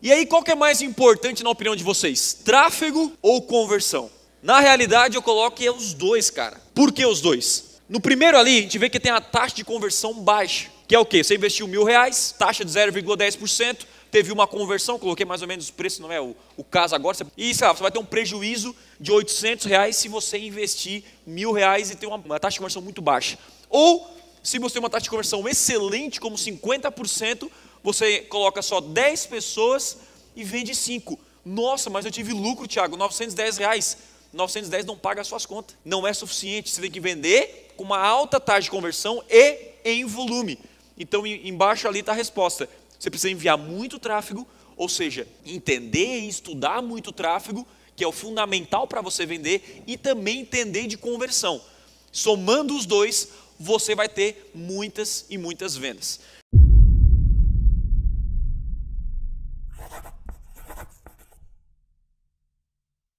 E aí, qual que é mais importante na opinião de vocês? Tráfego ou conversão? Na realidade, eu coloco que é os dois, cara. Por que os dois? No primeiro ali, a gente vê que tem a taxa de conversão baixa, que é o quê? Você investiu mil reais, taxa de 0,10%, teve uma conversão, coloquei mais ou menos o preço, não é o, o caso agora, você, e sei lá, você vai ter um prejuízo de 800 reais se você investir mil reais e ter uma, uma taxa de conversão muito baixa. Ou, se você tem uma taxa de conversão excelente, como 50%, você coloca só 10 pessoas e vende 5. Nossa, mas eu tive lucro, Tiago, 910 reais. 910 não paga as suas contas. Não é suficiente. Você tem que vender com uma alta taxa de conversão e em volume. Então, embaixo ali está a resposta. Você precisa enviar muito tráfego, ou seja, entender e estudar muito tráfego, que é o fundamental para você vender, e também entender de conversão. Somando os dois, você vai ter muitas e muitas vendas.